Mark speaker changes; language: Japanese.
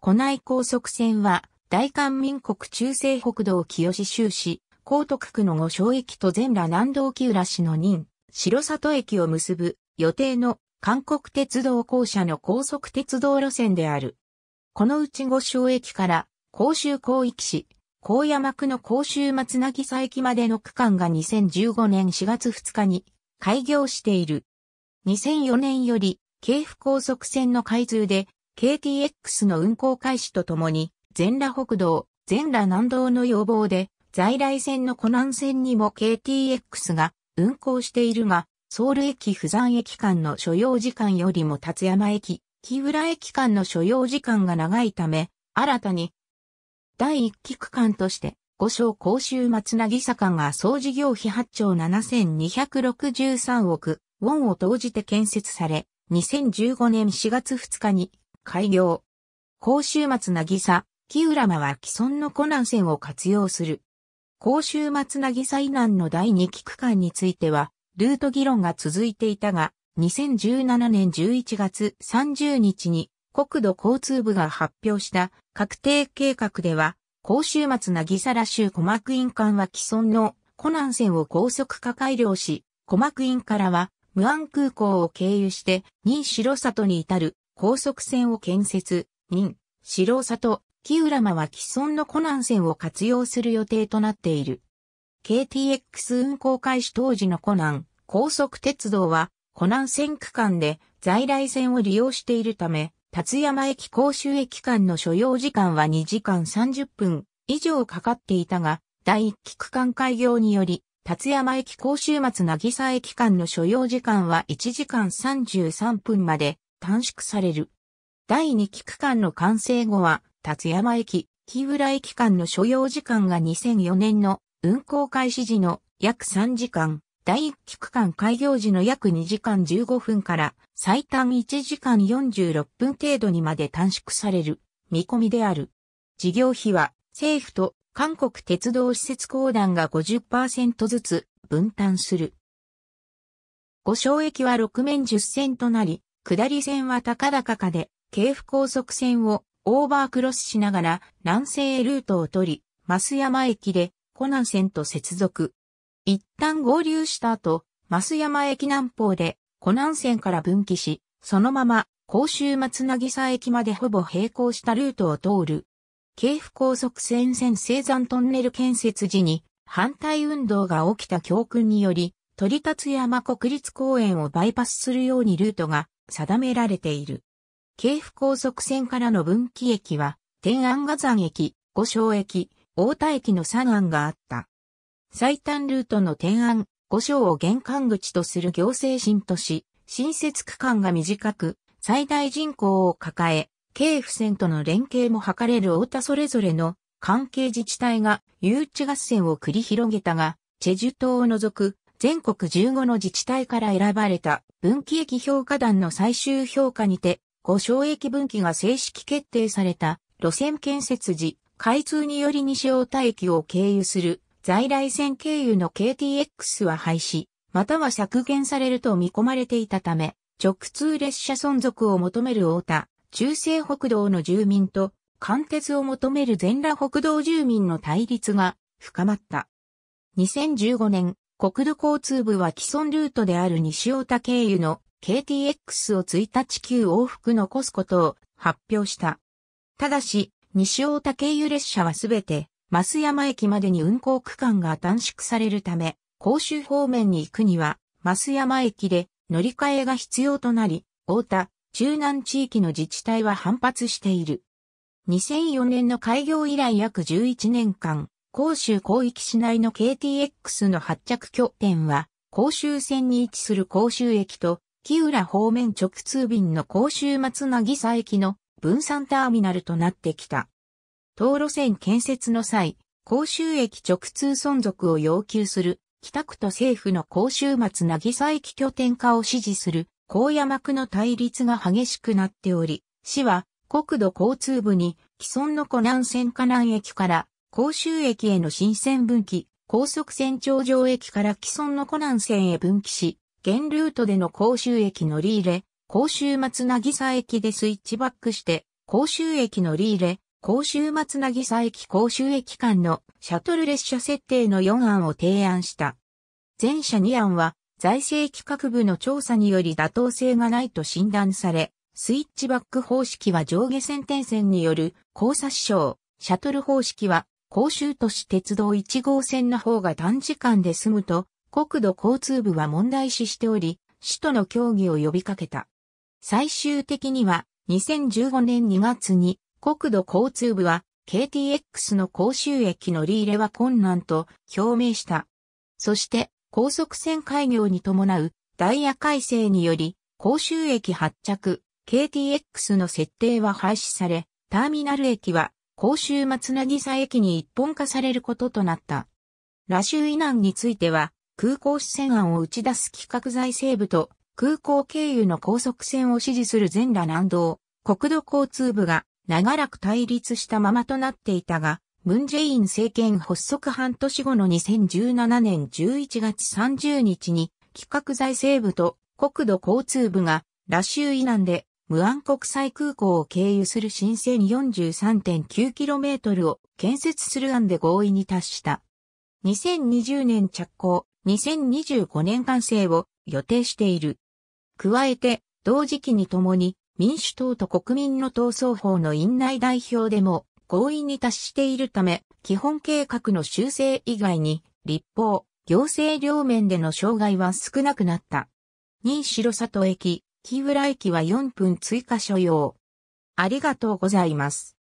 Speaker 1: 湖内高速線は、大韓民国中西北道清志州市、高徳区の五小駅と全羅南道木浦市の任、白里駅を結ぶ予定の韓国鉄道公社の高速鉄道路線である。このうち五小駅から甲州広域市、高山区の甲州松渚駅までの区間が2015年4月2日に開業している。2004年より、京府高速線の開通で KTX の運行開始とともに、全羅北道、全羅南道の要望で、在来線の湖南線にも KTX が運行しているが、ソウル駅釜山駅間の所要時間よりも立山駅、木浦駅間の所要時間が長いため、新たに、第1期区間として、五章甲州松なぎ坂が総事業費8兆7263億ウォンを投じて建設され、2015年4月2日に開業。高週末なぎさ、木浦間は既存の湖南線を活用する。高週末なぎさ以南の第2期区間については、ルート議論が続いていたが、2017年11月30日に国土交通部が発表した確定計画では、高週末なぎさら州小幕院間は既存の湖南線を高速化改良し、小幕院からは、無安空港を経由して、新城里に至る高速線を建設、任、白里、木浦間は既存のコナン線を活用する予定となっている。KTX 運行開始当時のコナン、高速鉄道は、コナン線区間で在来線を利用しているため、立山駅甲州駅間の所要時間は2時間30分以上かかっていたが、第1期区間開業により、立山駅甲州松渚駅間の所要時間は1時間33分まで短縮される。第2期区間の完成後は、立山駅、木浦駅間の所要時間が2004年の運行開始時の約3時間、第1期区間開業時の約2時間15分から最短1時間46分程度にまで短縮される見込みである。事業費は政府と韓国鉄道施設公団が50%ずつ分担する。五小駅は6面10線となり、下り線は高々かで、京府高速線をオーバークロスしながら南西へルートを取り、増山駅で湖南線と接続。一旦合流した後、増山駅南方で湖南線から分岐し、そのまま甲州松渚駅までほぼ並行したルートを通る。京府高速線線生山トンネル建設時に反対運動が起きた教訓により、鳥立山国立公園をバイパスするようにルートが定められている。京府高速線からの分岐駅は、天安河山駅、五章駅、大田駅の3案があった。最短ルートの天安、五章を玄関口とする行政新都市、新設区間が短く、最大人口を抱え、京府線との連携も図れる大田それぞれの関係自治体が誘致合戦を繰り広げたが、チェジュ島を除く全国15の自治体から選ばれた分岐駅評価団の最終評価にて、5省駅分岐が正式決定された路線建設時、開通により西大田駅を経由する在来線経由の KTX は廃止、または削減されると見込まれていたため、直通列車存続を求める大田、中西北道の住民と、貫徹を求める全羅北道住民の対立が深まった。2015年、国土交通部は既存ルートである西太田経由の KTX を1日9往復残すことを発表した。ただし、西太田経由列車はすべて、増山駅までに運行区間が短縮されるため、甲州方面に行くには、増山駅で乗り換えが必要となり、太田、中南地域の自治体は反発している。2004年の開業以来約11年間、広州広域市内の KTX の発着拠点は、広州線に位置する広州駅と、木浦方面直通便の広州松渚駅の分散ターミナルとなってきた。道路線建設の際、広州駅直通存続を要求する、北区と政府の広州松渚駅拠点化を支持する、高山区の対立が激しくなっており、市は国土交通部に既存の湖南線河南駅から甲州駅への新線分岐、高速線頂上駅から既存の湖南線へ分岐し、現ルートでの甲州駅乗り入れ、甲州松渚駅でスイッチバックして、甲州駅乗り入れ、甲州松渚駅甲州駅間のシャトル列車設定の4案を提案した。前者2案は、財政企画部の調査により妥当性がないと診断され、スイッチバック方式は上下線転線による交差支障、シャトル方式は甲州都市鉄道1号線の方が短時間で済むと、国土交通部は問題視しており、市との協議を呼びかけた。最終的には、2015年2月に、国土交通部は、KTX の甲州駅乗り入れは困難と表明した。そして、高速線開業に伴うダイヤ改正により、甲州駅発着、KTX の設定は廃止され、ターミナル駅は甲州松渚駅に一本化されることとなった。羅州以南については、空港支線案を打ち出す企画財政部と、空港経由の高速線を支持する全羅南道、国土交通部が長らく対立したままとなっていたが、ムンジェイン政権発足半年後の2017年11月30日に、企画財政部と国土交通部が、羅州以南で無安国際空港を経由する新線 43.9km を建設する案で合意に達した。2020年着工、2025年完成を予定している。加えて、同時期にともに民主党と国民の闘争法の院内代表でも合意に達しているため、基本計画の修正以外に、立法、行政両面での障害は少なくなった。新城里駅、木浦駅は4分追加所要。ありがとうございます。